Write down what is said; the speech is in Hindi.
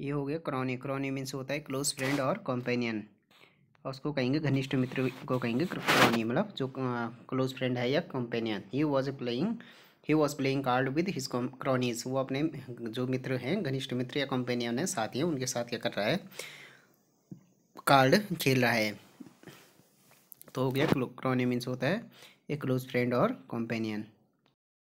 ये हो गया क्रॉनी क्रॉनी मीन्स होता है क्लोज फ्रेंड और कॉम्पेनियन और उसको कहेंगे घनिष्ठ मित्र को कहेंगे क्रॉनी मतलब जो क्लोज फ्रेंड है या companion he was playing he was playing card with his cronies वो अपने जो मित्र हैं घनिष्ठ मित्र या कॉम्पेनियन है साथ ही उनके साथ क्या कर रहा है कार्ड खेल रहा है तो हो गया क्रॉनी मीन्स होता है ए क्लोज फ्रेंड और कॉम्पेनियन